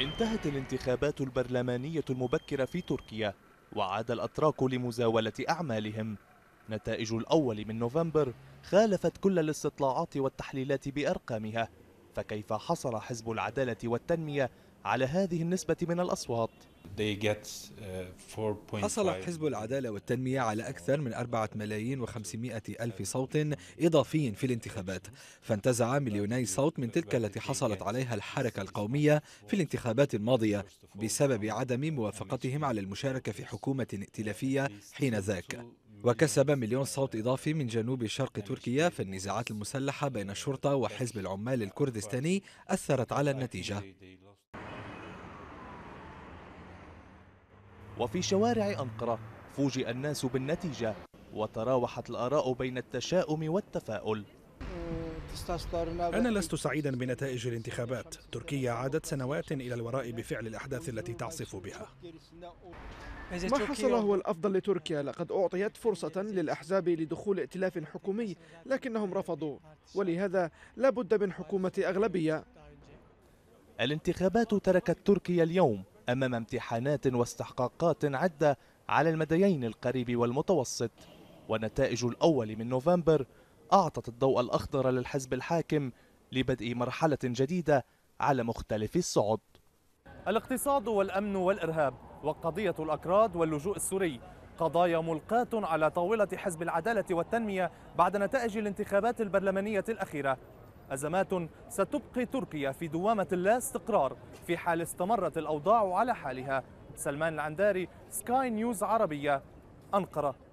انتهت الانتخابات البرلمانية المبكرة في تركيا وعاد الأتراك لمزاولة أعمالهم نتائج الأول من نوفمبر خالفت كل الاستطلاعات والتحليلات بأرقامها فكيف حصل حزب العدالة والتنمية على هذه النسبة من الأصوات؟ Uh, حصل حزب العدالة والتنمية على أكثر من 4 ملايين و500 ألف صوت إضافي في الانتخابات فانتزع مليوني صوت من تلك التي حصلت عليها الحركة القومية في الانتخابات الماضية بسبب عدم موافقتهم على المشاركة في حكومة ائتلافية حين ذاك وكسب مليون صوت إضافي من جنوب شرق تركيا في النزاعات المسلحة بين الشرطة وحزب العمال الكردستاني أثرت على النتيجة وفي شوارع أنقرة فوجئ الناس بالنتيجة وتراوحت الآراء بين التشاؤم والتفاؤل أنا لست سعيدا بنتائج الانتخابات تركيا عادت سنوات إلى الوراء بفعل الأحداث التي تعصف بها ما حصل هو الأفضل لتركيا لقد أعطيت فرصة للأحزاب لدخول ائتلاف حكومي لكنهم رفضوا ولهذا لا بد من حكومة أغلبية الانتخابات تركت تركيا اليوم أمام امتحانات واستحقاقات عدة على المديين القريب والمتوسط ونتائج الأول من نوفمبر أعطت الضوء الأخضر للحزب الحاكم لبدء مرحلة جديدة على مختلف الصعد الاقتصاد والأمن والإرهاب وقضية الأكراد واللجوء السوري قضايا ملقاة على طاولة حزب العدالة والتنمية بعد نتائج الانتخابات البرلمانية الأخيرة أزمات ستبقي تركيا في دوامة لا استقرار في حال استمرت الأوضاع على حالها سلمان العنداري سكاي نيوز عربية أنقرة